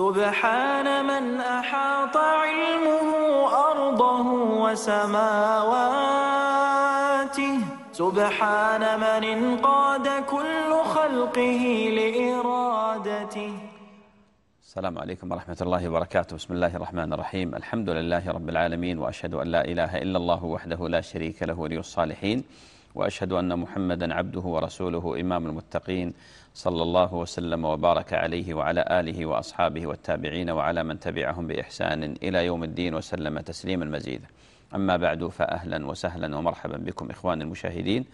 سبحان من أحاط علمه أرضه وسماواته سبحان من انقاد كل خلقه لإرادته السلام عليكم ورحمة الله وبركاته بسم الله الرحمن الرحيم الحمد لله رب العالمين وأشهد أن لا إله إلا الله وحده لا شريك له ولي الصالحين وأشهد أن محمدا عبده ورسوله إمام المتقين صلى الله وسلم وبارك عليه وعلى آله وأصحابه والتابعين وعلى من تبعهم بإحسان إلى يوم الدين وسلم تسليما مزيدا أما بعد فأهلا وسهلا ومرحبا بكم إخوان المشاهدين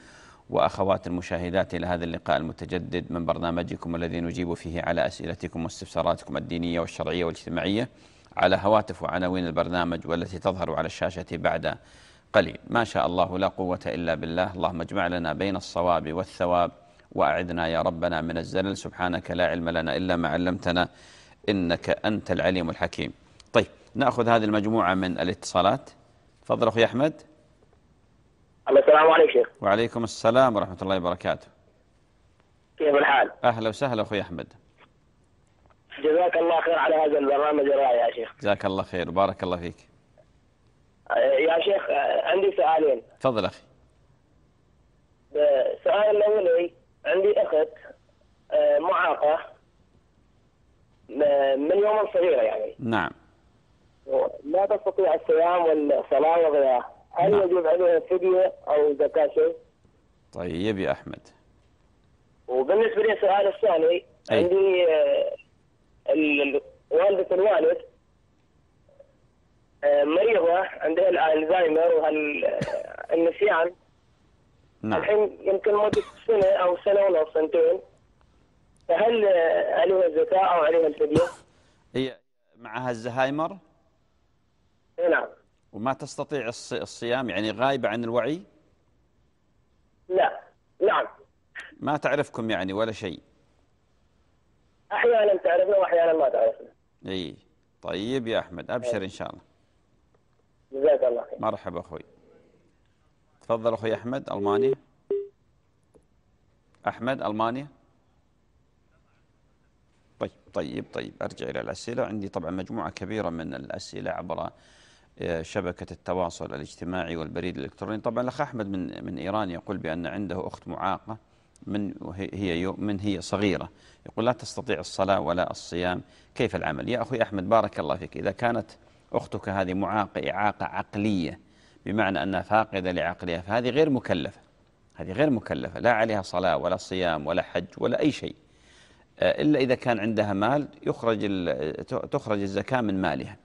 وأخوات المشاهدات إلى هذا اللقاء المتجدد من برنامجكم الذي نجيب فيه على أسئلتكم واستفساراتكم الدينية والشرعية والاجتماعية على هواتف وعناوين البرنامج والتي تظهر على الشاشة بعد قليل ما شاء الله لا قوة إلا بالله اللهم اجمع لنا بين الصواب والثواب وأعدنا يا ربنا من الزلل سبحانك لا علم لنا إلا ما علمتنا إنك أنت العليم الحكيم طيب نأخذ هذه المجموعة من الاتصالات تفضل أخي أحمد السلام عليكم شيخ وعليكم السلام ورحمة الله وبركاته كيف الحال أهلا وسهلا أخي أحمد جزاك الله خير على هذا البرنامج الرائع يا شيخ جزاك الله خير بارك الله فيك آه، يا شيخ آه، عندي سؤالين تفضل أخي آه، السؤال الأولي عندي اخت آه، معاقه آه، من يوم صغيره يعني نعم لا تستطيع الصيام والصلاه وغيرها هل نعم. يجب عليها فديه او زكاه شيء؟ طيب يا احمد وبالنسبه لي السؤال الثاني عندي آه، والده الوالد مريضه عندها الزهايمر وهالنسيان نعم. الحين يمكن مدة سنة أو سنة ولا سنتين فهل عليها الزكاة أو عليها الفدية؟ هي معها الزهايمر؟ نعم وما تستطيع الصيام يعني غايبة عن الوعي؟ لا نعم ما تعرفكم يعني ولا شيء أحيانا تعرفنا وأحيانا ما تعرفنا اي طيب يا أحمد أبشر إن شاء الله جزاك الله خير مرحبا أخوي تفضل اخوي احمد المانيا احمد المانيا طيب طيب طيب ارجع الى الاسئله عندي طبعا مجموعه كبيره من الاسئله عبر آه، شبكه التواصل الاجتماعي والبريد الالكتروني طبعا الاخ احمد من من ايران يقول بان عنده اخت معاقه من هي من هي صغيره يقول لا تستطيع الصلاه ولا الصيام كيف العمل يا اخوي احمد بارك الله فيك اذا كانت اختك هذه معاقه اعاقه عقليه بمعنى أنها فاقدة لعقلها فهذه غير مكلفة هذه غير مكلفة لا عليها صلاة ولا صيام ولا حج ولا أي شيء آه، إلا إذا كان عندها مال يخرج تخرج الزكاة من مالها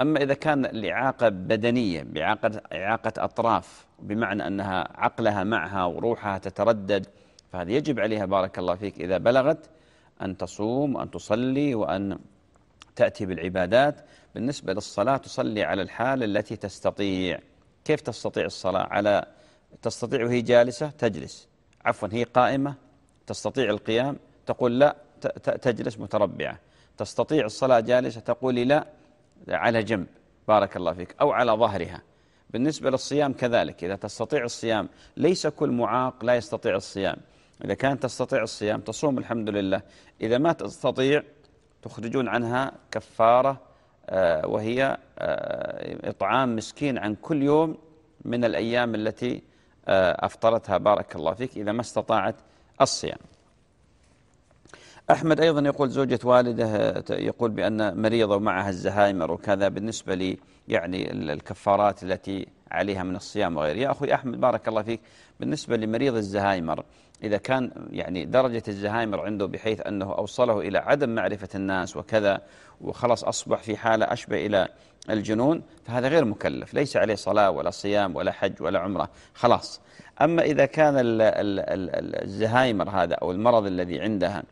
أما إذا كان الإعاقة بدنية بإعاقة إعاقة أطراف بمعنى أنها عقلها معها وروحها تتردد فهذه يجب عليها بارك الله فيك إذا بلغت أن تصوم وأن تصلي وأن تأتي بالعبادات بالنسبة للصلاة تصلي على الحال التي تستطيع كيف تستطيع الصلاة على تستطيع وهي جالسة تجلس عفوا هي قائمة تستطيع القيام تقول لا تجلس متربعة تستطيع الصلاة جالسة تقول لا على جنب بارك الله فيك أو على ظهرها بالنسبة للصيام كذلك إذا تستطيع الصيام ليس كل معاق لا يستطيع الصيام إذا كانت تستطيع الصيام تصوم الحمد لله إذا ما تستطيع تخرجون عنها كفارة آه، وهي آه، إطعام مسكين عن كل يوم من الأيام التي آه، أفطرتها بارك الله فيك إذا ما استطاعت الصيام أحمد أيضا يقول زوجة والده آه، يقول بأن مريضة ومعها الزهايمر وكذا بالنسبة لي يعني الكفارات التي عليها من الصيام وغيره يا أخوي أحمد بارك الله فيك بالنسبة لمريض الزهايمر إذا كان يعني درجة الزهايمر عنده بحيث أنه أوصله إلى عدم معرفة الناس وكذا وخلاص أصبح في حالة أشبه إلى الجنون فهذا غير مكلف ليس عليه صلاة ولا صيام ولا حج ولا عمرة خلاص أما إذا كان الزهايمر هذا أو المرض الذي عندها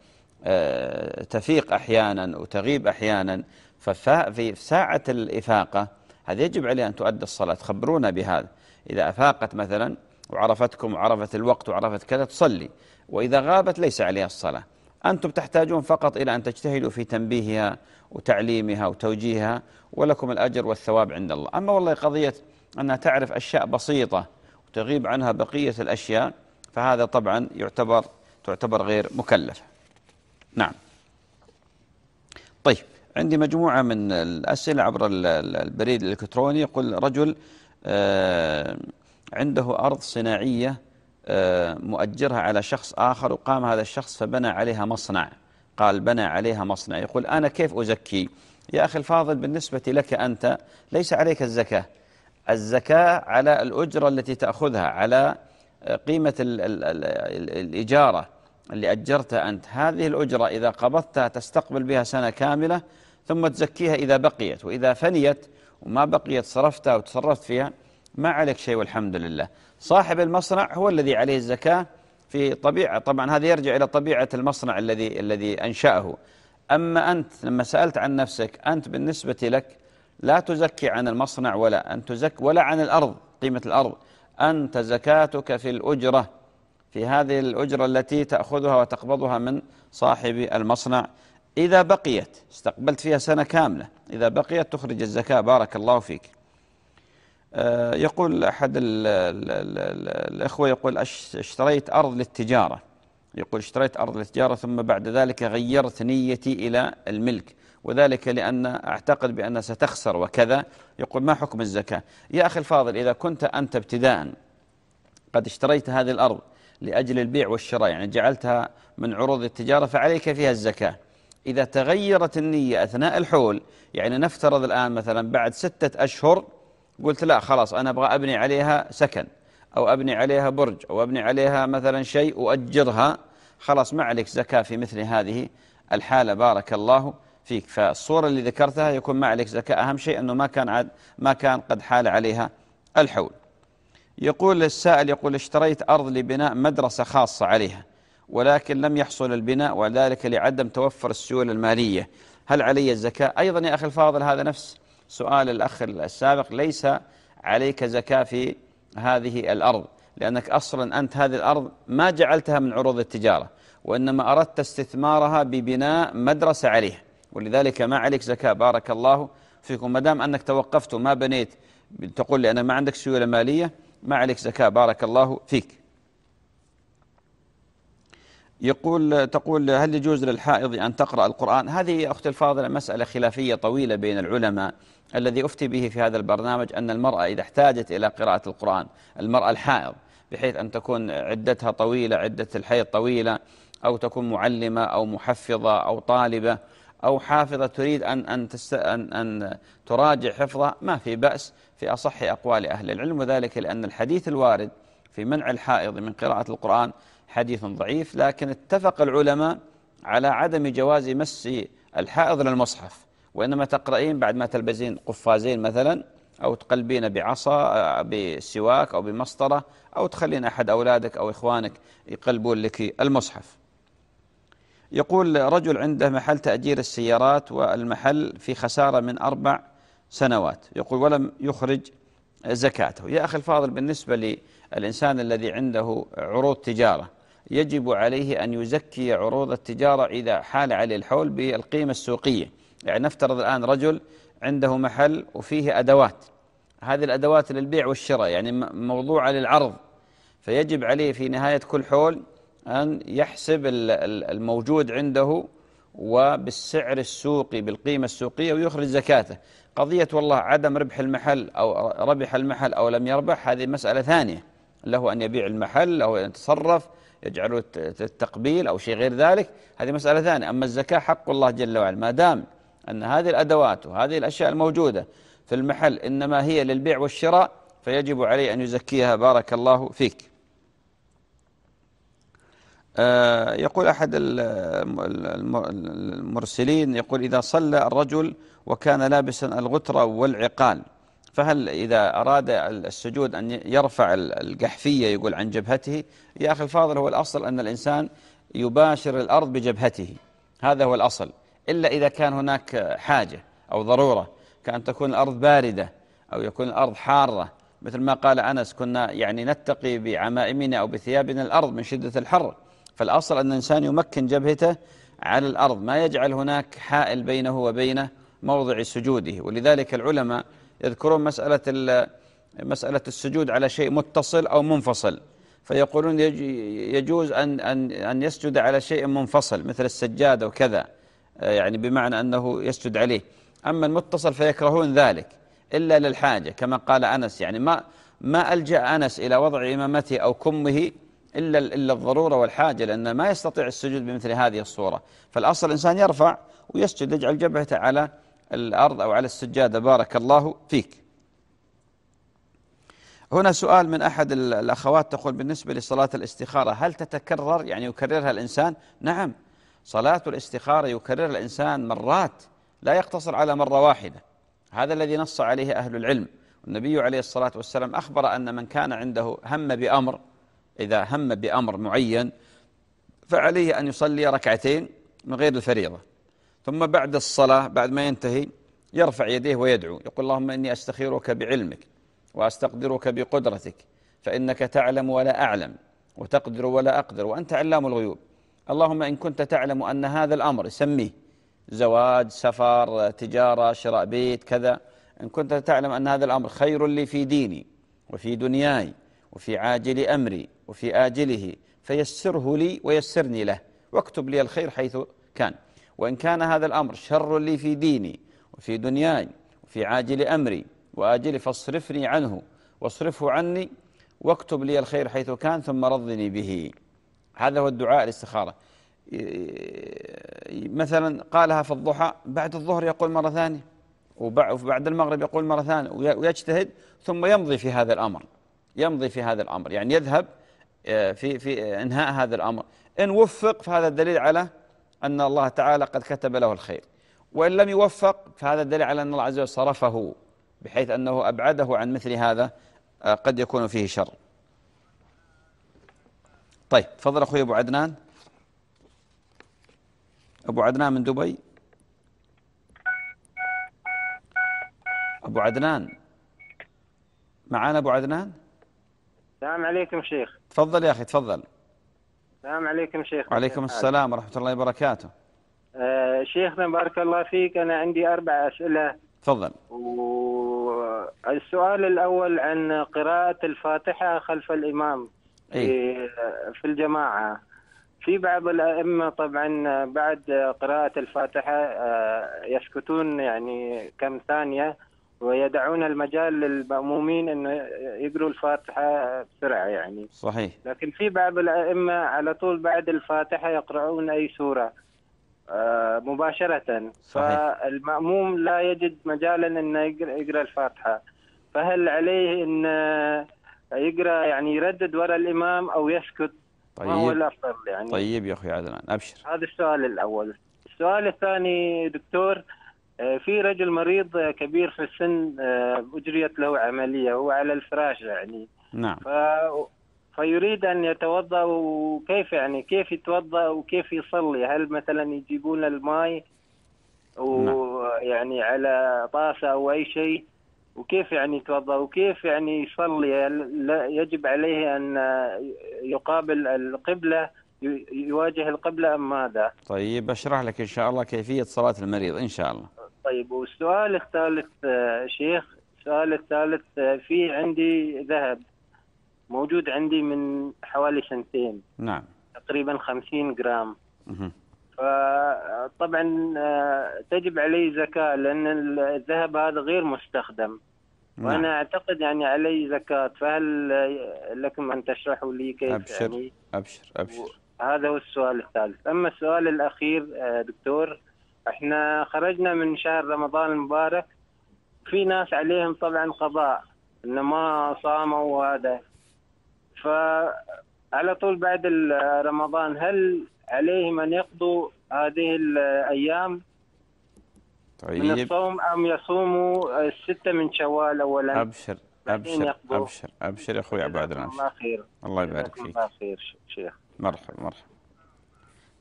آه، تفيق أحيانا وتغيب أحيانا ففي ساعة الإفاقة هذا يجب عليه أن تؤدى الصلاة خبرونا بهذا إذا أفاقت مثلا وعرفتكم وعرفت الوقت وعرفت كذا تصلي وإذا غابت ليس عليها الصلاة أنتم تحتاجون فقط إلى أن تجتهدوا في تنبيهها وتعليمها وتوجيهها ولكم الأجر والثواب عند الله أما والله قضية أنها تعرف أشياء بسيطة وتغيب عنها بقية الأشياء فهذا طبعا يعتبر تعتبر غير مكلفة نعم طيب عندي مجموعة من الأسئلة عبر البريد الإلكتروني يقول رجل آه، عنده أرض صناعية آه، مؤجرها على شخص آخر وقام هذا الشخص فبنى عليها مصنع قال بنى عليها مصنع يقول أنا كيف أزكي يا أخي الفاضل بالنسبة لك أنت ليس عليك الزكاة الزكاة على الأجرة التي تأخذها على قيمة الإجارة اللي أجرتها أنت هذه الأجرة إذا قبضتها تستقبل بها سنة كاملة ثم تزكيها إذا بقيت وإذا فنيت وما بقيت صرفتها وتصرفت فيها ما عليك شيء والحمد لله صاحب المصنع هو الذي عليه الزكاة في طبيعة طبعا هذا يرجع إلى طبيعة المصنع الذي الذي أنشأه أما أنت لما سألت عن نفسك أنت بالنسبة لك لا تزكي عن المصنع ولا أن تزك ولا عن الأرض قيمة الأرض أنت زكاتك في الأجرة في هذه الأجرة التي تأخذها وتقبضها من صاحب المصنع إذا بقيت استقبلت فيها سنة كاملة إذا بقيت تخرج الزكاة بارك الله فيك آه، يقول أحد ال ال ال الإخوة يقول اشتريت أرض للتجارة يقول اشتريت أرض للتجارة ثم بعد ذلك غيرت نيتي إلى الملك وذلك لأن أعتقد بأن ستخسر وكذا يقول ما حكم الزكاة يا أخي الفاضل إذا كنت أنت ابتداء قد اشتريت هذه الأرض لأجل البيع والشراء يعني جعلتها من عروض التجارة فعليك فيها الزكاة إذا تغيرت النية أثناء الحول يعني نفترض الآن مثلا بعد ستة أشهر قلت لا خلاص أنا أبغى أبني عليها سكن أو أبني عليها برج أو أبني عليها مثلا شيء وأجرها خلاص ما عليك زكاة في مثل هذه الحالة بارك الله فيك فالصورة اللي ذكرتها يكون ما عليك زكاة أهم شيء أنه ما كان عاد ما كان قد حال عليها الحول يقول السائل يقول اشتريت أرض لبناء مدرسة خاصة عليها ولكن لم يحصل البناء وذلك لعدم توفر السيولة المالية هل علي الزكاة أيضا يا أخي الفاضل هذا نفس سؤال الأخ السابق ليس عليك زكاة في هذه الأرض لأنك أصلا أنت هذه الأرض ما جعلتها من عروض التجارة وإنما أردت استثمارها ببناء مدرسة عليها ولذلك ما عليك زكاة بارك الله فيكم ما دام أنك توقفت وما بنيت تقول لي أنا ما عندك سيولة مالية ما عليك زكاة بارك الله فيك يقول تقول هل يجوز للحائض أن تقرأ القرآن هذه أختي الفاضلة مسألة خلافية طويلة بين العلماء الذي أفتي به في هذا البرنامج أن المرأة إذا احتاجت إلى قراءة القرآن المرأة الحائض بحيث أن تكون عدتها طويلة عدة الحيض طويلة أو تكون معلمة أو محفظة أو طالبة أو حافظة تريد أن أن أن, أن تراجع حفظها ما في بأس في أصح أقوال أهل العلم وذلك لأن الحديث الوارد في منع الحائض من قراءة القرآن حديث ضعيف لكن اتفق العلماء على عدم جواز مس الحائض للمصحف وإنما تقرأين بعد ما تلبسين قفازين مثلا أو تقلبين بعصا آه، بسواك أو بمسطرة أو تخلين أحد أولادك أو إخوانك يقلبون لك المصحف يقول رجل عنده محل تأجير السيارات والمحل في خسارة من أربع سنوات يقول ولم يخرج زكاته يا أخي الفاضل بالنسبة للإنسان الذي عنده عروض تجارة يجب عليه أن يزكي عروض التجارة إذا حال عليه الحول بالقيمة السوقية يعني نفترض الآن رجل عنده محل وفيه أدوات هذه الأدوات للبيع والشراء يعني موضوعة للعرض فيجب عليه في نهاية كل حول أن يحسب الموجود عنده وبالسعر السوقي بالقيمة السوقية ويخرج زكاته قضية والله عدم ربح المحل أو ربح المحل أو لم يربح هذه مسألة ثانية له أن يبيع المحل أو يتصرف يجعله التقبيل أو شيء غير ذلك هذه مسألة ثانية أما الزكاة حق الله جل وعلا ما دام أن هذه الأدوات وهذه الأشياء الموجودة في المحل إنما هي للبيع والشراء فيجب عليه أن يزكيها بارك الله فيك آه، يقول أحد المرسلين يقول إذا صلى الرجل وكان لابسا الغترة والعقال فهل إذا أراد السجود أن يرفع القحفية يقول عن جبهته يا أخي الفاضل هو الأصل أن الإنسان يباشر الأرض بجبهته هذا هو الأصل إلا إذا كان هناك حاجة أو ضرورة كأن تكون الأرض باردة أو يكون الأرض حارة مثل ما قال أنس كنا يعني نتقي بعمائمنا أو بثيابنا الأرض من شدة الحر فالأصل أن الإنسان يمكن جبهته على الأرض ما يجعل هناك حائل بينه وبين موضع سجوده ولذلك العلماء يذكرون مسألة مسألة السجود على شيء متصل أو منفصل فيقولون يجوز أن, أن, أن يسجد على شيء منفصل مثل السجادة وكذا آه، يعني بمعنى أنه يسجد عليه أما المتصل فيكرهون ذلك إلا للحاجة كما قال أنس يعني ما ما ألجأ أنس إلى وضع إمامته أو كمه إلا إلا الضرورة والحاجة لأن ما يستطيع السجود بمثل هذه الصورة فالأصل الإنسان يرفع ويسجد يجعل جبهته على الأرض أو على السجادة بارك الله فيك هنا سؤال من أحد الأخوات تقول بالنسبة لصلاة الاستخارة هل تتكرر يعني يكررها الإنسان نعم صلاة الاستخارة يكررها الإنسان مرات لا يقتصر على مرة واحدة هذا الذي نص عليه أهل العلم النبي عليه الصلاة والسلام أخبر أن من كان عنده هم بأمر إذا هم بأمر معين فعليه أن يصلي ركعتين من غير الفريضة ثم بعد الصلاة بعد ما ينتهي يرفع يديه ويدعو يقول اللهم إني أستخيرك بعلمك وأستقدرك بقدرتك فإنك تعلم ولا أعلم وتقدر ولا أقدر وأنت علام الغيوب اللهم إن كنت تعلم أن هذا الأمر سميه زواج سفر تجارة شراء بيت كذا إن كنت تعلم أن هذا الأمر خير لي في ديني وفي دنياي وفي عاجل أمري وفي آجله فيسره لي ويسرني له واكتب لي الخير حيث كان وإن كان هذا الأمر شر لي في ديني وفي دنياي وفي عاجل أمري وآجله فاصرفني عنه واصرفه عني واكتب لي الخير حيث كان ثم رضني به هذا هو الدعاء الاستخارة مثلا قالها في الضحى بعد الظهر يقول مرة ثانية وبعد المغرب يقول مرة ثانية ويجتهد ثم يمضي في هذا الأمر يمضي في هذا الأمر يعني يذهب آه، في في آه، إنهاء هذا الأمر إن وفق فهذا الدليل على أن الله تعالى قد كتب له الخير وإن لم يوفق فهذا الدليل على أن الله عز وجل صرفه بحيث أنه أبعده عن مثل هذا آه، قد يكون فيه شر طيب تفضل أخوي أبو عدنان أبو عدنان من دبي أبو عدنان معانا أبو عدنان السلام عليكم شيخ تفضل يا أخي تفضل السلام عليكم شيخ وعليكم السلام ورحمة الله وبركاته آه شيخنا بارك الله فيك أنا عندي أربع أسئلة تفضل والسؤال الأول عن قراءة الفاتحة خلف الإمام إيه؟ في الجماعة في بعض الأئمة طبعا بعد قراءة الفاتحة آه، يسكتون يعني كم ثانية ويدعون المجال للمأمومين انه يقروا الفاتحه بسرعه يعني صحيح لكن في بعض الائمه على طول بعد الفاتحه يقرؤون اي سوره آه، مباشره صحيح. فالمأموم لا يجد مجالا انه يقرا الفاتحه فهل عليه ان يقرا يعني يردد وراء الامام او يسكت طيب ما هو طيب. الافضل يعني طيب يا اخوي عدنان ابشر هذا السؤال الاول السؤال الثاني دكتور آه، في رجل مريض كبير في السن آه، اجريت له عمليه هو على الفراش يعني نعم ف... فيريد ان يتوضا وكيف يعني كيف يتوضا وكيف يصلي هل مثلا يجيبون الماي ويعني نعم. على طاسه او اي شيء وكيف يعني يتوضا وكيف يعني يصلي يجب عليه ان يقابل القبله يواجه القبله ام ماذا؟ طيب اشرح لك ان شاء الله كيفيه صلاه المريض ان شاء الله. طيب والسؤال الثالث آه، شيخ السؤال الثالث آه، في عندي ذهب موجود عندي من حوالي سنتين نعم تقريبا 50 جرام اها فطبعا آه، تجب علي زكاة لأن الذهب هذا غير مستخدم نعم. وأنا أعتقد يعني علي زكاة فهل لكم أن تشرحوا لي كيف يعني؟ أبشر يعني أبشر أبشر هذا هو السؤال الثالث أما السؤال الأخير دكتور احنا خرجنا من شهر رمضان المبارك في ناس عليهم طبعا قضاء انه ما صاموا وهذا فعلى طول بعد رمضان هل عليهم ان يقضوا هذه الايام طيب من الصوم ام يصوموا السته من شوال اولا ابشر ابشر ابشر ابشر, يا اخوي عباد الله خير الله يبارك فيك الله خير شيخ مرحبا مرحبا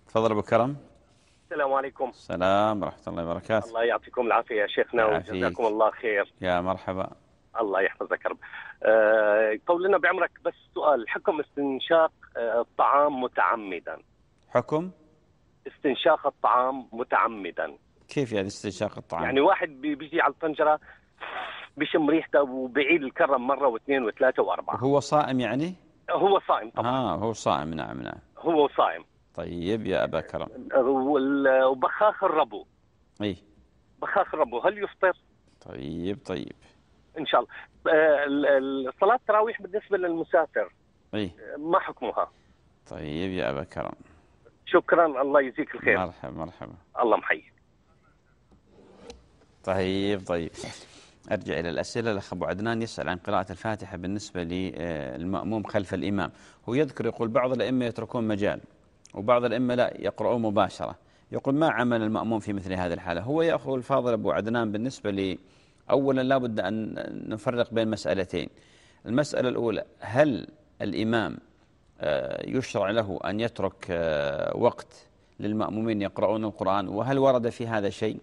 تفضل ابو كرم السلام عليكم. السلام ورحمة الله وبركاته. الله يعطيكم العافية يا شيخنا وجزاكم الله خير. يا مرحبا. الله يحفظك رب. قول آه، طولنا بعمرك بس سؤال حكم استنشاق آه، الطعام متعمدا. حكم؟ استنشاق الطعام متعمدا. كيف يعني استنشاق الطعام؟ يعني واحد بيجي على الطنجرة بشم ريحته وبعيد الكرم مرة واثنين وثلاثة وأربعة. هو صائم يعني؟ هو صائم طبعا. آه هو صائم نعم نعم. هو صائم. طيب يا أبا كرم وبخاخ الربو اي بخاخ الربو هل يفطر؟ طيب طيب ان شاء الله آه، صلاه التراويح بالنسبه للمسافر اي ما حكمها؟ طيب يا ابا كرم شكرا الله يجزيك الخير مرحبا مرحبا الله محيي طيب طيب أرجع إلى الأسئلة الأخ أبو عدنان يسأل عن قراءة الفاتحة بالنسبة للمأموم خلف الإمام هو يذكر يقول بعض الأئمة يتركون مجال وبعض الأئمة لا يقرؤون مباشرة يقول ما عمل المأموم في مثل هذه الحالة هو يأخذ الفاضل أبو عدنان بالنسبة لي أولا لا بد أن نفرق بين مسألتين المسألة الأولى هل الإمام آه، يشرع له أن يترك آه، وقت للمأمومين يقرؤون القرآن وهل ورد في هذا شيء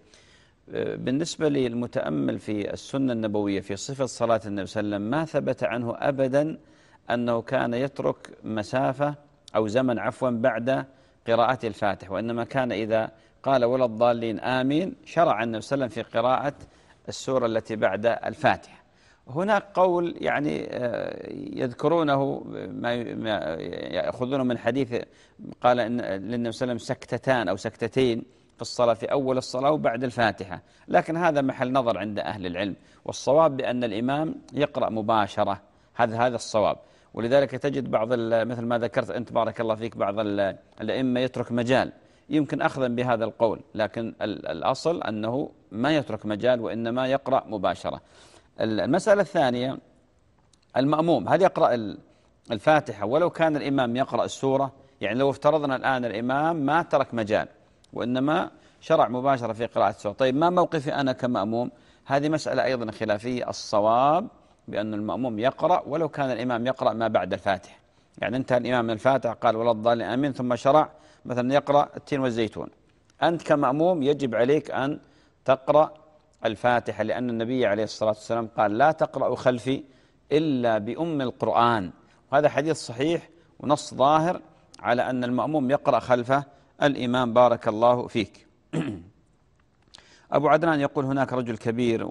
آه، بالنسبة للمتأمل في السنة النبوية في صفة صلاة النبي صلى الله عليه وسلم ما ثبت عنه أبدا أنه كان يترك مسافة أو زمن عفوا بعد قراءة الفاتح وإنما كان إذا قال ولا الضالين آمين شرع النبي صلى الله عليه وسلم في قراءة السورة التي بعد الفاتحة هناك قول يعني آه، يذكرونه ما يأخذونه من حديث قال إن للنبي صلى الله عليه وسلم سكتتان أو سكتتين في الصلاة في أول الصلاة وبعد الفاتحة لكن هذا محل نظر عند أهل العلم والصواب بأن الإمام يقرأ مباشرة هذا هذا الصواب ولذلك تجد بعض مثل ما ذكرت أنت بارك الله فيك بعض الأئمة يترك مجال يمكن أخذا بهذا القول لكن الأصل أنه ما يترك مجال وإنما يقرأ مباشرة المسألة الثانية المأموم هل يقرأ الفاتحة ولو كان الإمام يقرأ السورة يعني لو افترضنا الآن الإمام ما ترك مجال وإنما شرع مباشرة في قراءة السورة طيب ما موقفي أنا كمأموم هذه مسألة أيضا خلافية الصواب بأن المأموم يقرأ ولو كان الإمام يقرأ ما بعد الفاتح يعني انتهى الإمام من الفاتح قال ولا الضالين آمين ثم شرع مثلا يقرأ التين والزيتون أنت كمأموم يجب عليك أن تقرأ الفاتحة لأن النبي عليه الصلاة والسلام قال لا تقرأ خلفي إلا بأم القرآن وهذا حديث صحيح ونص ظاهر على أن المأموم يقرأ خلفه الإمام بارك الله فيك أبو عدنان يقول هناك رجل كبير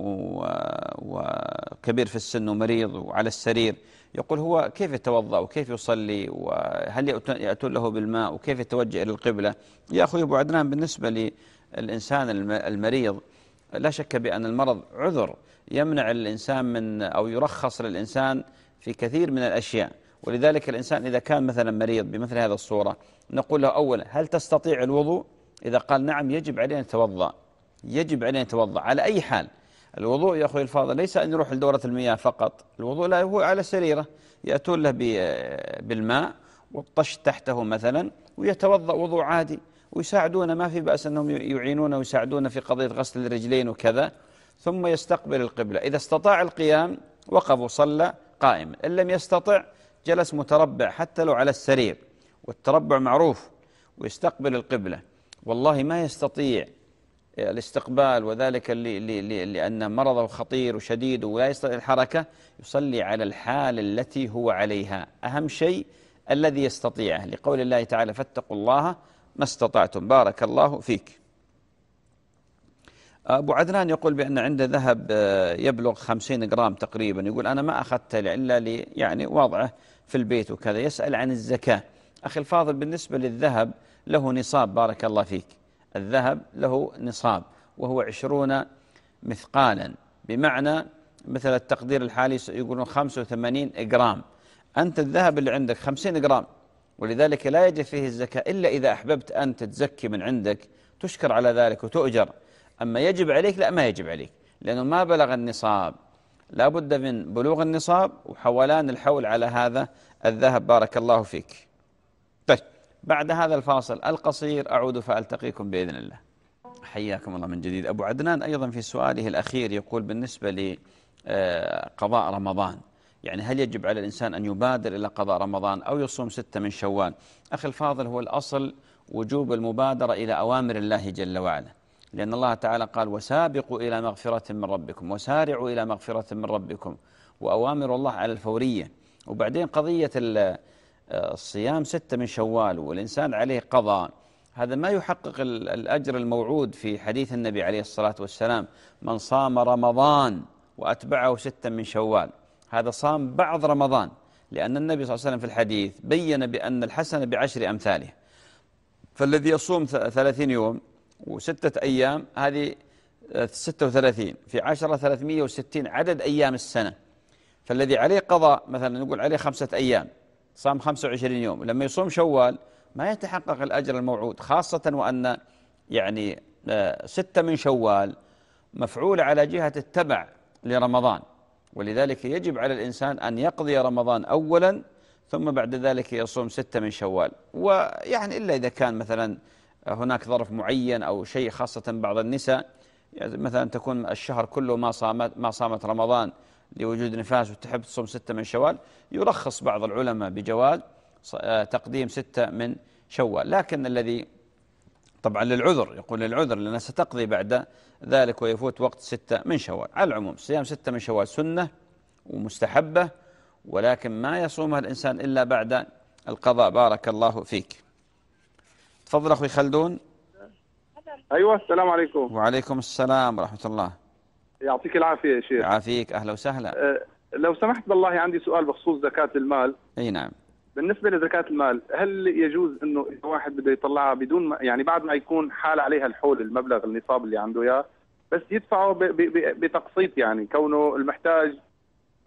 وكبير في السن ومريض وعلى السرير يقول هو كيف يتوضأ وكيف يصلي وهل يأتون له بالماء وكيف يتوجه إلى القبلة يا أخوي أبو عدنان بالنسبة للإنسان المريض لا شك بأن المرض عذر يمنع الإنسان من أو يرخص للإنسان في كثير من الأشياء ولذلك الإنسان إذا كان مثلا مريض بمثل هذا الصورة نقول له أولا هل تستطيع الوضوء إذا قال نعم يجب عليه أن يتوضأ يجب عليه أن يتوضأ على أي حال الوضوء يا أخوي الفاضل ليس أن يروح لدورة المياه فقط الوضوء لا هو على سريره يأتون له بالماء والطش تحته مثلا ويتوضأ وضوء عادي ويساعدونه ما في بأس أنهم يعينونه ويساعدونه في قضية غسل الرجلين وكذا ثم يستقبل القبلة إذا استطاع القيام وقف وصلى قائما إن لم يستطع جلس متربع حتى لو على السرير والتربع معروف ويستقبل القبلة والله ما يستطيع الاستقبال وذلك لأن مرضه خطير وشديد ولا يستطيع الحركة يصلي على الحال التي هو عليها أهم شيء الذي يستطيعه لقول الله تعالى فاتقوا الله ما استطعتم بارك الله فيك أبو عدنان يقول بأن عنده ذهب آه، يبلغ خمسين جرام تقريبا يقول أنا ما أخذته إلا لي يعني وضعه في البيت وكذا يسأل عن الزكاة أخي الفاضل بالنسبة للذهب له نصاب بارك الله فيك الذهب له نصاب وهو عشرون مثقالا بمعنى مثل التقدير الحالي يقولون 85 جرام أنت الذهب اللي عندك 50 جرام ولذلك لا يجب فيه الزكاة إلا إذا أحببت أن تتزكي من عندك تشكر على ذلك وتؤجر أما يجب عليك لا ما يجب عليك لأنه ما بلغ النصاب لا بد من بلوغ النصاب وحولان الحول على هذا الذهب بارك الله فيك بعد هذا الفاصل القصير أعود فألتقيكم بإذن الله حياكم الله من جديد أبو عدنان أيضا في سؤاله الأخير يقول بالنسبة لقضاء آه، رمضان يعني هل يجب على الإنسان أن يبادر إلى قضاء رمضان أو يصوم ستة من شوال أخي الفاضل هو الأصل وجوب المبادرة إلى أوامر الله جل وعلا لأن الله تعالى قال وسابقوا إلى مغفرة من ربكم وسارعوا إلى مغفرة من ربكم وأوامر الله على الفورية وبعدين قضية آه، صيام ستة من شوال والإنسان عليه قضاء هذا ما يحقق الأجر الموعود في حديث النبي عليه الصلاة والسلام من صام رمضان وأتبعه ستة من شوال هذا صام بعض رمضان لأن النبي صلى الله عليه وسلم في الحديث بين بأن الحسنة بعشر أمثاله فالذي يصوم ثلاثين يوم وستة أيام هذه آه، ستة وثلاثين في عشرة ثلاثمية وستين عدد أيام السنة فالذي عليه قضاء مثلا نقول عليه خمسة أيام صام 25 يوم لما يصوم شوال ما يتحقق الأجر الموعود خاصة وأن يعني آه، ستة من شوال مفعولة على جهة التبع لرمضان ولذلك يجب على الإنسان أن يقضي رمضان أولا ثم بعد ذلك يصوم ستة من شوال ويعني إلا إذا كان مثلا هناك ظرف معين أو شيء خاصة بعض النساء يعني مثلا تكون الشهر كله ما صامت ما صامت رمضان لوجود نفاس وتحب تصوم ستة من شوال يرخص بعض العلماء بجواز آه، تقديم ستة من شوال لكن الذي طبعا للعذر يقول للعذر لأنها ستقضي بعد ذلك ويفوت وقت ستة من شوال على العموم صيام ستة من شوال سنة ومستحبة ولكن ما يصومها الإنسان إلا بعد القضاء بارك الله فيك تفضل أخوي خلدون أيوة السلام عليكم وعليكم السلام ورحمة الله يعطيك العافيه يا شيخ يعافيك اهلا وسهلا أه، لو سمحت والله عندي سؤال بخصوص زكاه المال اي نعم بالنسبه لزكاه المال هل يجوز انه اذا واحد بده يطلعها بدون ما يعني بعد ما يكون حال عليها الحول المبلغ النصاب اللي عنده اياه بس يدفعه بتقسيط يعني كونه المحتاج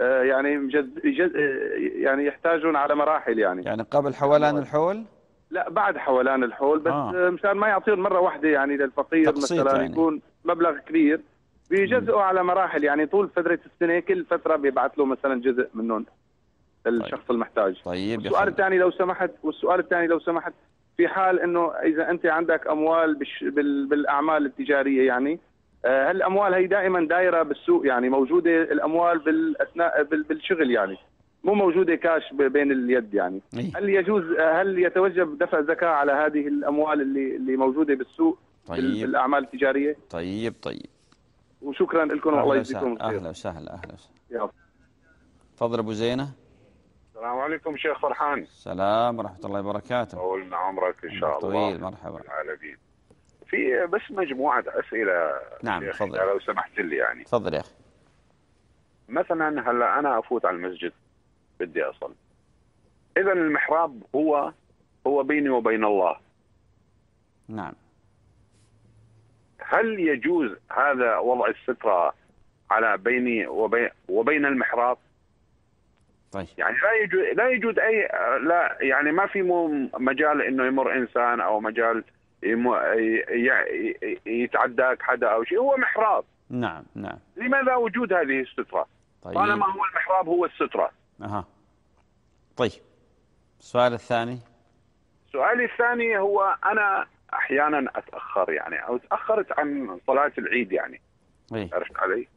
أه، يعني مجد أه، يعني يحتاجون على مراحل يعني يعني قبل حولان يعني الحول؟ لا بعد حولان الحول بس آه. مشان ما يعطيهم مره واحده يعني للفقير مثلا يعني. يكون مبلغ كبير بيجزئوا على مراحل يعني طول فتره السنه كل فتره بيبعث له مثلا جزء منهم للشخص طيب. المحتاج طيب السؤال الثاني لو سمحت والسؤال الثاني لو سمحت في حال انه اذا انت عندك اموال بش بال بالاعمال التجاريه يعني هالاموال آه، هي دائما دايره بالسوق يعني موجوده الاموال بالاثناء بالشغل يعني مو موجوده كاش بين اليد يعني إيه. هل يجوز هل يتوجب دفع زكاه على هذه الاموال اللي اللي موجوده بالسوق طيب. بالاعمال التجاريه طيب طيب وشكرا لكم الله يجزيكم اهلا وسهلا اهلا وسهلا تفضل ابو زينه السلام عليكم شيخ فرحان السلام ورحمه الله وبركاته طول عمرك ان شاء الله طويل مرحبا العالمين في بس مجموعه اسئله نعم تفضل لو سمحت لي يعني تفضل يا اخي مثلا هلا انا افوت على المسجد بدي اصل اذا المحراب هو هو بيني وبين الله نعم هل يجوز هذا وضع السترة على بيني وبين وبين المحراب؟ طيب. يعني لا يجوز لا يجوز اي لا يعني ما في مجال انه يمر انسان او مجال يتعداك حدا او شيء هو محراب نعم نعم لماذا وجود هذه الستره؟ طيب. طالما هو المحراب هو الستره اها طيب السؤال الثاني سؤالي الثاني هو انا احيانا اتاخر يعني او تاخرت عن صلاه العيد يعني إيه. عرفت علي؟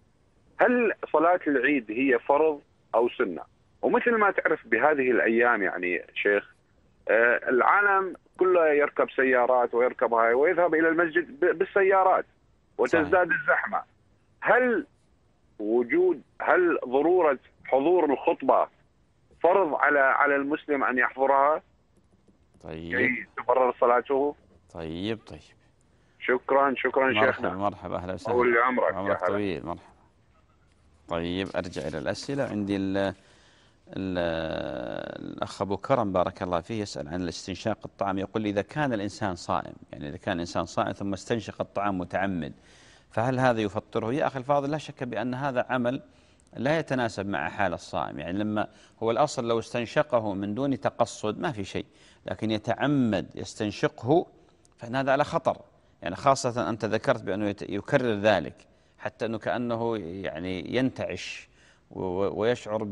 هل صلاه العيد هي فرض او سنه؟ ومثل ما تعرف بهذه الايام يعني شيخ آه، العالم كله يركب سيارات ويركب هاي ويذهب الى المسجد بالسيارات وتزداد صحيح. الزحمه. هل وجود هل ضروره حضور الخطبه فرض على على المسلم ان يحضرها؟ طيب تبرر صلاته؟ طيب طيب شكرا شكرا شيخنا مرحبا مرحبا اهلا وسهلا طول عمرك عمرك طويل مرحبا طيب ارجع الى الاسئله عندي ال الاخ ابو كرم بارك الله فيه يسال عن الاستنشاق الطعام يقول اذا كان الانسان صائم يعني اذا كان الانسان صائم ثم استنشق الطعام متعمد فهل هذا يفطره يا اخي الفاضل لا شك بان هذا عمل لا يتناسب مع حال الصائم يعني لما هو الأصل لو استنشقه من دون تقصد ما في شيء لكن يتعمد يستنشقه فإن هذا على خطر يعني خاصة أنت ذكرت بأنه يكرر ذلك حتى أنه كأنه يعني ينتعش ويشعر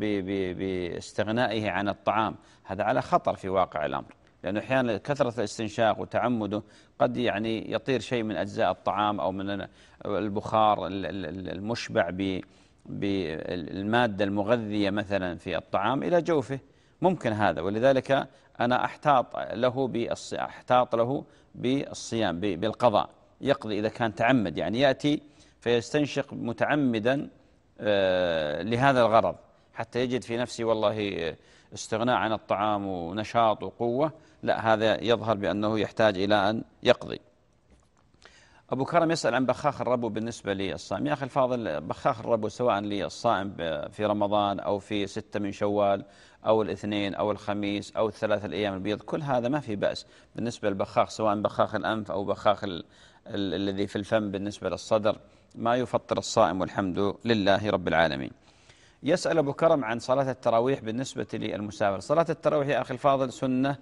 باستغنائه عن الطعام هذا على خطر في واقع الأمر لأنه أحيانا كثرة الاستنشاق وتعمده قد يعني يطير شيء من أجزاء الطعام أو من البخار المشبع بالمادة المغذية مثلا في الطعام إلى جوفه ممكن هذا ولذلك أنا أحتاط له أحتاط له بالصيام بالقضاء يقضي إذا كان تعمد يعني يأتي فيستنشق متعمدا آه، لهذا الغرض حتى يجد في نفسه والله آه، استغناء عن الطعام ونشاط وقوة لا هذا يظهر بأنه يحتاج إلى أن يقضي أبو كرم يسأل عن بخاخ الربو بالنسبة للصائم يا أخي الفاضل بخاخ الربو سواء للصائم في رمضان أو في ستة من شوال أو الاثنين أو الخميس أو الثلاث الأيام البيض كل هذا ما في بأس بالنسبة للبخاخ سواء بخاخ الأنف أو بخاخ ال ال الذي في الفم بالنسبة للصدر ما يفطر الصائم والحمد لله رب العالمين يسأل أبو كرم عن صلاة التراويح بالنسبة للمسافر صلاة التراويح يا أخي الفاضل سنة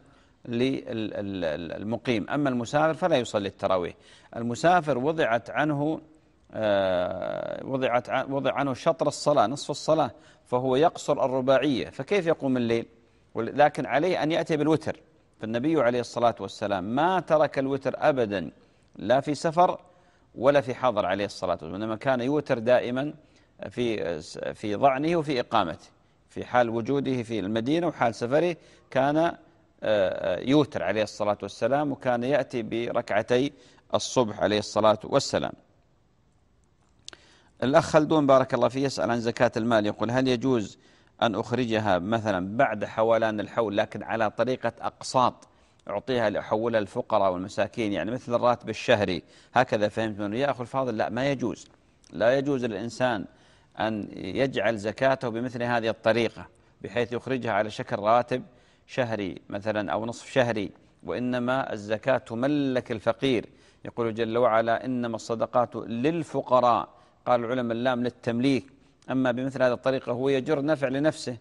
للمقيم أما المسافر فلا يصلي التراويح المسافر وضعت عنه آه، وضعت وضع عنه شطر الصلاة نصف الصلاة فهو يقصر الرباعية فكيف يقوم الليل لكن عليه أن يأتي بالوتر فالنبي عليه الصلاة والسلام ما ترك الوتر أبدا لا في سفر ولا في حضر عليه الصلاة والسلام إنما كان يوتر دائما في في ضعنه وفي إقامته في حال وجوده في المدينة وحال سفره كان آه، آه، يوتر عليه الصلاة والسلام وكان يأتي بركعتي الصبح عليه الصلاة والسلام الأخ خلدون بارك الله فيه يسأل عن زكاة المال يقول هل يجوز أن أخرجها مثلا بعد حولان الحول لكن على طريقة أقساط أعطيها لأحولها الفقراء والمساكين يعني مثل الراتب الشهري هكذا فهمت منه يا أخو الفاضل لا ما يجوز لا يجوز للإنسان أن يجعل زكاته بمثل هذه الطريقة بحيث يخرجها على شكل راتب شهري مثلا أو نصف شهري وإنما الزكاة تملك الفقير يقول جل وعلا إنما الصدقات للفقراء قال العلماء اللام للتمليك أما بمثل هذه الطريقة هو يجر نفع لنفسه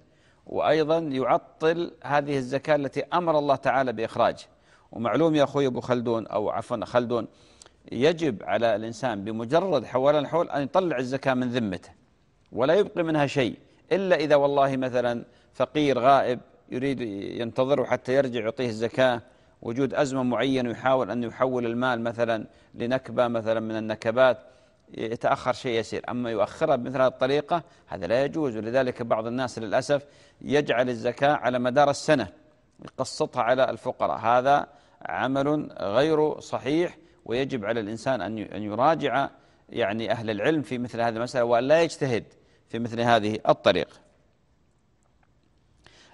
وأيضا يعطل هذه الزكاة التي أمر الله تعالى بإخراجه ومعلوم يا أخوي أبو خلدون أو عفوا خلدون يجب على الإنسان بمجرد حول الحول أن يطلع الزكاة من ذمته ولا يبقي منها شيء إلا إذا والله مثلا فقير غائب يريد ينتظر حتى يرجع يعطيه الزكاة وجود أزمة معينة ويحاول أن يحول المال مثلا لنكبة مثلا من النكبات يتأخر شيء يسير أما يؤخرها بمثل هذه الطريقة هذا لا يجوز ولذلك بعض الناس للأسف يجعل الزكاة على مدار السنة يقسطها على الفقراء هذا عمل غير صحيح ويجب على الإنسان أن يراجع يعني أهل العلم في مثل هذه المسألة وأن لا يجتهد في مثل هذه الطريقة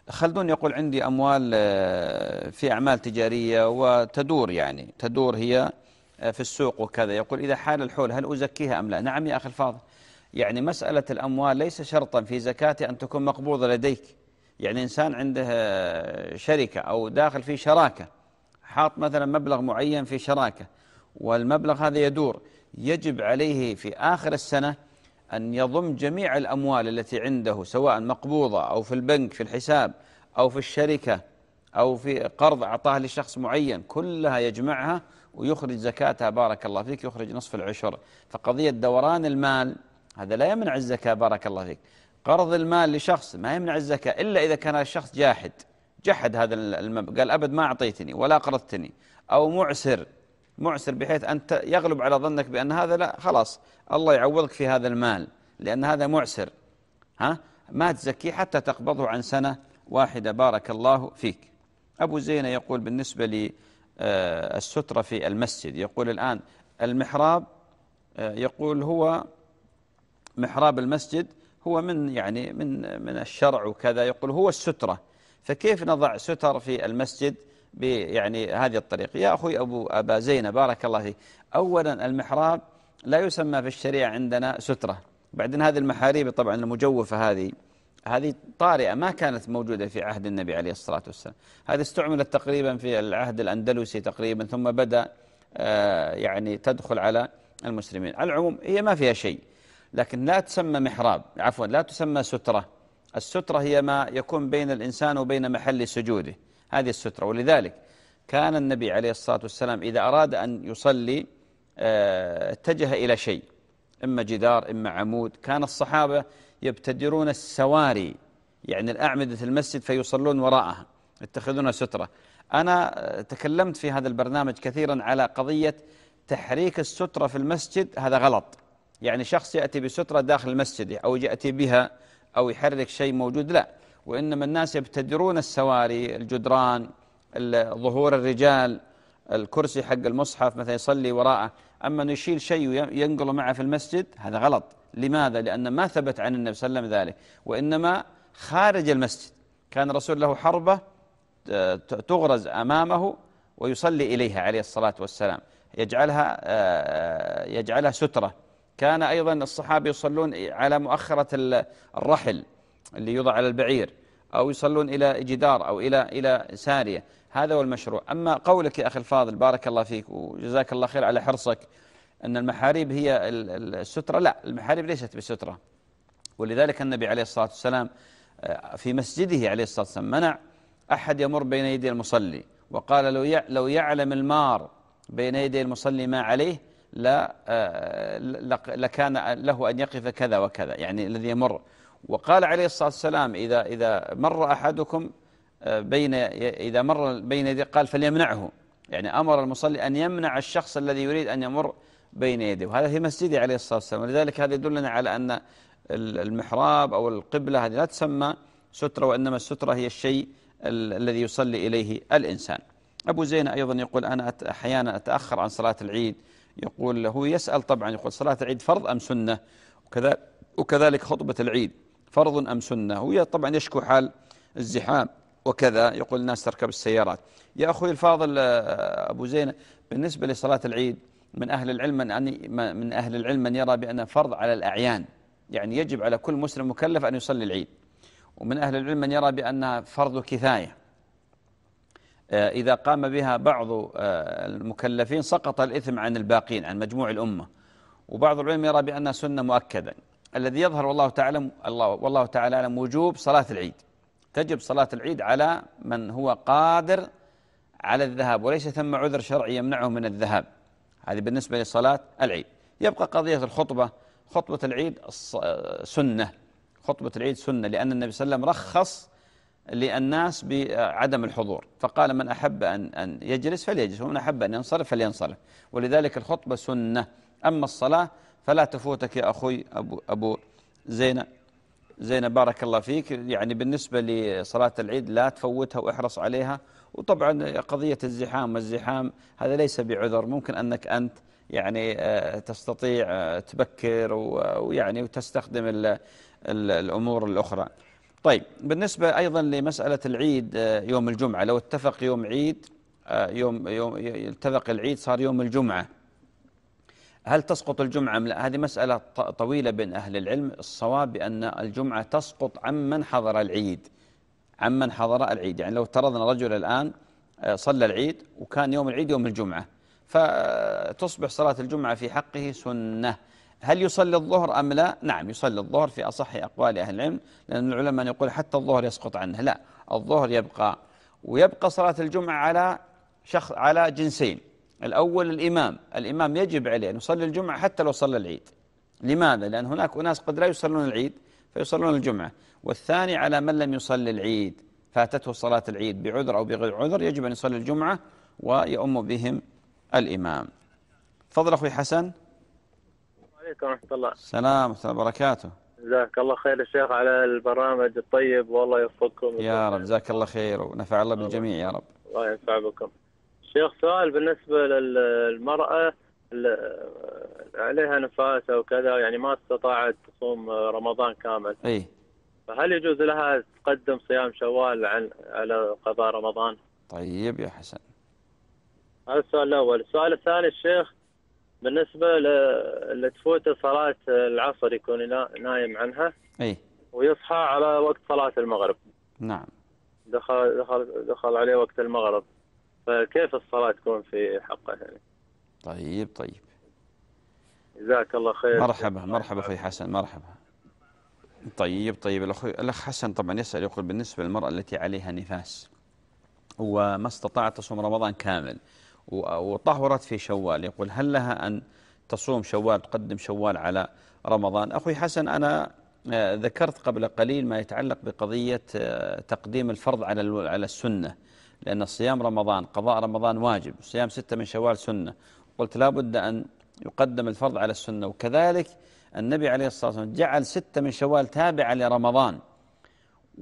خلدون يقول عندي أموال آه، في أعمال تجارية وتدور يعني تدور هي آه، في السوق وكذا يقول إذا حال الحول هل أزكيها أم لا نعم يا أخي الفاضل يعني مسألة الأموال ليس شرطا في زكاتها أن تكون مقبوضة لديك يعني إنسان عنده آه، شركة أو داخل في شراكة حاط مثلا مبلغ معين في شراكة والمبلغ هذا يدور يجب عليه في آخر السنة أن يضم جميع الأموال التي عنده سواء مقبوضة أو في البنك في الحساب أو في الشركة أو في قرض أعطاه لشخص معين كلها يجمعها ويخرج زكاتها بارك الله فيك يخرج نصف العشر فقضية دوران المال هذا لا يمنع الزكاة بارك الله فيك قرض المال لشخص ما يمنع الزكاة إلا إذا كان الشخص جاحد جحد هذا المبلغ قال أبد ما أعطيتني ولا قرضتني أو معسر معسر بحيث أن يغلب على ظنك بأن هذا لا خلاص الله يعوضك في هذا المال لأن هذا معسر ها ما تزكيه حتى تقبضه عن سنة واحدة بارك الله فيك أبو زينة يقول بالنسبة للسترة آه، في المسجد يقول الآن المحراب آه، يقول هو محراب المسجد هو من يعني من من الشرع وكذا يقول هو السترة فكيف نضع ستر في المسجد يعني هذه الطريقة يا أخوي أبو أبا زينب بارك الله فيك أولا المحراب لا يسمى في الشريعة عندنا سترة بعدين هذه المحاريب طبعا المجوفة هذه هذه طارئة ما كانت موجودة في عهد النبي عليه الصلاة والسلام هذه استعملت تقريبا في العهد الأندلسي تقريبا ثم بدأ آه، يعني تدخل على المسلمين على العموم هي ما فيها شيء لكن لا تسمى محراب عفوا لا تسمى سترة السترة هي ما يكون بين الإنسان وبين محل سجوده هذه السترة ولذلك كان النبي عليه الصلاة والسلام إذا أراد أن يصلي آه، اتجه إلى شيء إما جدار إما عمود كان الصحابة يبتدرون السواري يعني الأعمدة المسجد فيصلون وراءها يتخذون سترة أنا تكلمت في هذا البرنامج كثيرا على قضية تحريك السترة في المسجد هذا غلط يعني شخص يأتي بسترة داخل المسجد أو يأتي بها أو يحرك شيء موجود لا وإنما الناس يبتدرون السواري الجدران ظهور الرجال الكرسي حق المصحف مثلا يصلي وراءه أما أنه يشيل شيء وينقله معه في المسجد هذا غلط لماذا؟ لأن ما ثبت عن النبي صلى الله عليه وسلم ذلك وإنما خارج المسجد كان الرسول له حربة تغرز أمامه ويصلي إليها عليه الصلاة والسلام يجعلها آه، يجعلها سترة كان أيضا الصحابة يصلون على مؤخرة الرحل اللي يوضع على البعير أو يصلون إلى جدار أو إلى إلى سارية هذا هو المشروع أما قولك يا أخي الفاضل بارك الله فيك وجزاك الله خير على حرصك أن المحاريب هي السترة لا المحاريب ليست بالسترة ولذلك النبي عليه الصلاة والسلام آه، في مسجده عليه الصلاة والسلام منع أحد يمر بين يدي المصلي وقال لو لو يعلم المار بين يدي المصلي ما عليه لا آه، لكان له أن يقف كذا وكذا يعني الذي يمر وقال عليه الصلاة والسلام إذا إذا مر أحدكم آه، بين إذا مر بين يديه قال فليمنعه يعني أمر المصلي أن يمنع الشخص الذي يريد أن يمر بين يديه وهذا في مسجده عليه الصلاة والسلام ولذلك هذا يدلنا على أن المحراب أو القبلة هذه لا تسمى سترة وإنما السترة هي الشيء الذي يصلي إليه الإنسان أبو زين أيضا يقول أنا أحيانا أتأخر عن صلاة العيد يقول هو يسأل طبعا يقول صلاة العيد فرض أم سنة وكذلك خطبة العيد فرض أم سنة هو طبعا يشكو حال الزحام وكذا يقول الناس تركب السيارات يا أخوي الفاضل آه، أبو زينة بالنسبة لصلاة العيد من أهل العلم من, من أهل العلم من يرى بأنها فرض على الأعيان يعني يجب على كل مسلم مكلف أن يصلي العيد ومن أهل العلم من يرى بأنها فرض كفاية آه، إذا قام بها بعض آه، المكلفين سقط الإثم عن الباقين عن مجموع الأمة وبعض العلم يرى بأنها سنة مؤكدة الذي يظهر والله تعالى الله والله تعالى اعلم وجوب صلاه العيد تجب صلاه العيد على من هو قادر على الذهاب وليس ثم عذر شرعي يمنعه من الذهاب هذه بالنسبه لصلاه العيد يبقى قضيه الخطبه خطبه العيد سنه خطبه العيد سنه لان النبي صلى الله عليه وسلم رخص للناس بعدم الحضور فقال من أحب أن أن يجلس فليجلس ومن أحب أن ينصرف فلينصرف ولذلك الخطبة سنة أما الصلاة فلا تفوتك يا أخوي أبو, أبو زينة زينة بارك الله فيك يعني بالنسبة لصلاة العيد لا تفوتها واحرص عليها وطبعا قضية الزحام والزحام هذا ليس بعذر ممكن أنك أنت يعني آه، تستطيع آه، تبكر ويعني وتستخدم الأمور الأخرى طيب بالنسبة أيضا لمسألة العيد آه، يوم الجمعة لو اتفق يوم عيد يوم, يوم اتفق العيد صار يوم الجمعة هل تسقط الجمعة أم لا هذه مسألة طويلة بين أهل العلم الصواب بأن الجمعة تسقط عمن حضر العيد عمن حضر العيد يعني لو افترضنا رجل الآن آه، صلى العيد وكان يوم العيد يوم الجمعة فتصبح صلاة الجمعة في حقه سنة هل يصلي الظهر أم لا؟ نعم يصلي الظهر في أصح أقوال أهل العلم لأن العلماء يقول حتى الظهر يسقط عنه لا الظهر يبقى ويبقى صلاة الجمعة على شخص على جنسين الأول الإمام الإمام يجب عليه أن يصلي الجمعة حتى لو صلى العيد لماذا؟ لأن هناك أناس قد لا يصلون العيد فيصلون الجمعة والثاني على من لم يصلي العيد فاتته صلاة العيد بعذر أو بغير عذر يجب أن يصلي الجمعة ويؤم بهم الإمام تفضل أخوي حسن عليكم ورحمة الله السلام ورحمة الله وبركاته جزاك الله خير الشيخ على البرامج الطيب والله يوفقكم يا رب جزاك الله خير ونفع الله بالجميع يا رب الله ينفع بكم شيخ سؤال بالنسبة للمرأة عليها نفاس او كذا يعني ما استطاعت تصوم رمضان كامل. اي فهل يجوز لها تقدم صيام شوال عن على قضاء رمضان؟ طيب يا حسن. هذا السؤال الاول، السؤال الثاني الشيخ بالنسبة اللي تفوت صلاة العصر يكون نايم عنها. اي ويصحى على وقت صلاة المغرب. نعم. دخل دخل دخل عليه وقت المغرب. فكيف الصلاة تكون في حقه يعني طيب طيب جزاك الله خير مرحبا مرحبا اخوي حسن مرحبا طيب طيب الأخ حسن طبعا يسأل يقول بالنسبة للمرأة التي عليها نفاس وما استطاعت تصوم رمضان كامل وطهرت في شوال يقول هل لها أن تصوم شوال تقدم شوال على رمضان أخوي حسن أنا آه، ذكرت قبل قليل ما يتعلق بقضية آه، تقديم الفرض على على السنة لأن صيام رمضان قضاء رمضان واجب صيام ستة من شوال سنة قلت لا بد أن يقدم الفرض على السنة وكذلك النبي عليه الصلاة والسلام جعل ستة من شوال تابعة لرمضان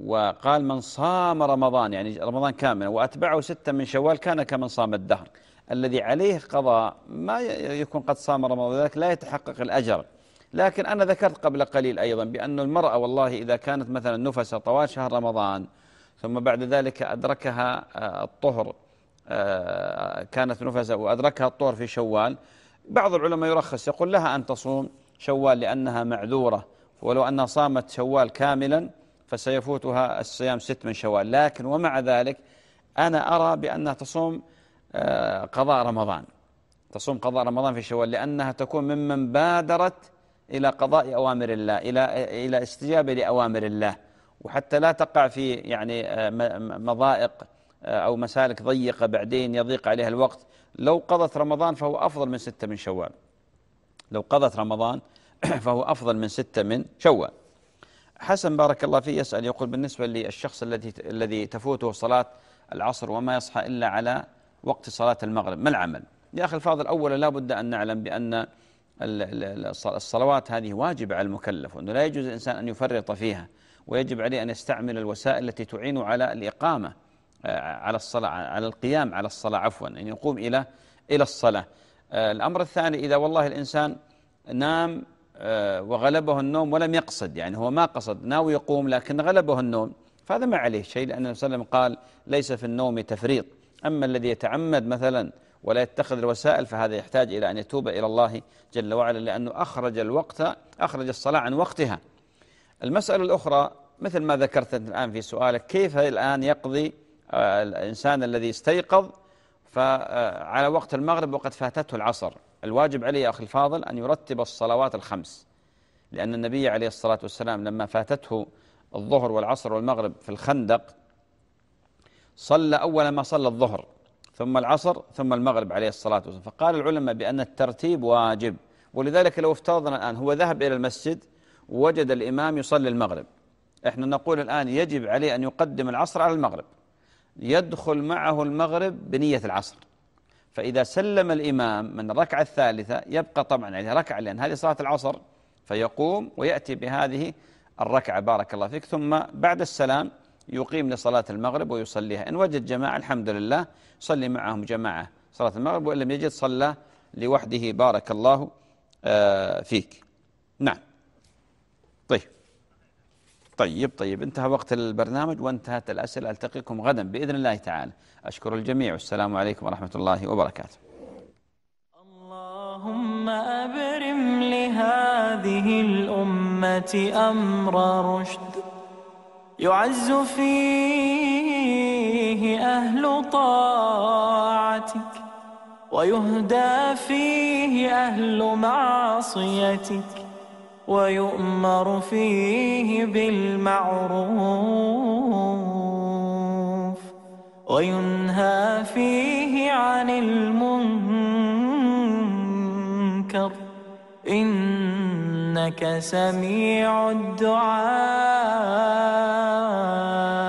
وقال من صام رمضان يعني رمضان كامل وأتبعه ستة من شوال كان كمن صام الدهر الذي عليه قضاء ما يكون قد صام رمضان لذلك لا يتحقق الأجر لكن أنا ذكرت قبل قليل أيضا بأن المرأة والله إذا كانت مثلا نفس طوال شهر رمضان ثم بعد ذلك أدركها آه، الطهر آه، كانت نفسة وأدركها الطهر في شوال بعض العلماء يرخص يقول لها أن تصوم شوال لأنها معذورة ولو أنها صامت شوال كاملا فسيفوتها الصيام ست من شوال لكن ومع ذلك أنا أرى بأنها تصوم آه، قضاء رمضان تصوم قضاء رمضان في شوال لأنها تكون ممن بادرت إلى قضاء أوامر الله إلى إلى استجابة لأوامر الله وحتى لا تقع في يعني آه، مضائق آه، أو مسالك ضيقة بعدين يضيق عليها الوقت لو قضت رمضان فهو أفضل من ستة من شوال لو قضت رمضان فهو أفضل من ستة من شوال حسن بارك الله فيه يسأل يقول بالنسبة للشخص الذي الذي تفوته صلاة العصر وما يصحى إلا على وقت صلاة المغرب ما العمل يا أخي الفاضل أولا لا بد أن نعلم بأن الصلوات هذه واجبة على المكلف وأنه لا يجوز الإنسان أن يفرط فيها ويجب عليه أن يستعمل الوسائل التي تعينه على الإقامة آه، على الصلاة على القيام على الصلاة عفوا أن يقوم إلى إلى الصلاة آه، الأمر الثاني إذا والله الإنسان نام آه، وغلبه النوم ولم يقصد يعني هو ما قصد ناوي يقوم لكن غلبه النوم فهذا ما عليه شيء لأن النبي صلى الله عليه وسلم قال ليس في النوم تفريط أما الذي يتعمد مثلا ولا يتخذ الوسائل فهذا يحتاج إلى أن يتوب إلى الله جل وعلا لأنه أخرج الوقت أخرج الصلاة عن وقتها المسألة الأخرى مثل ما ذكرت الآن في سؤالك كيف الآن يقضي آه، الإنسان الذي استيقظ فعلى آه، وقت المغرب وقد فاتته العصر الواجب عليه أخي الفاضل أن يرتب الصلوات الخمس لأن النبي عليه الصلاة والسلام لما فاتته الظهر والعصر والمغرب في الخندق صلى أول ما صلى الظهر ثم العصر ثم المغرب عليه الصلاة والسلام فقال العلماء بأن الترتيب واجب ولذلك لو افترضنا الآن هو ذهب إلى المسجد وجد الإمام يصلي المغرب احنا نقول الآن يجب عليه أن يقدم العصر على المغرب يدخل معه المغرب بنية العصر فإذا سلم الإمام من الركعة الثالثة يبقى طبعا عليه يعني ركعة لأن هذه صلاة العصر فيقوم ويأتي بهذه الركعة بارك الله فيك ثم بعد السلام يقيم لصلاة المغرب ويصليها إن وجد جماعة الحمد لله صلي معهم جماعة صلاة المغرب وإن لم يجد صلى لوحده بارك الله آه، فيك نعم طيب طيب طيب انتهى وقت البرنامج وانتهت الأسئلة ألتقيكم غدا بإذن الله تعالى أشكر الجميع والسلام عليكم ورحمة الله وبركاته اللهم أبرم لهذه الأمة أمر رشد يعز فيه أهل طاعتك ويهدى فيه أهل معصيتك ويؤمر فيه بالمعروف وينهى فيه عن المنكر إنك سميع الدعاء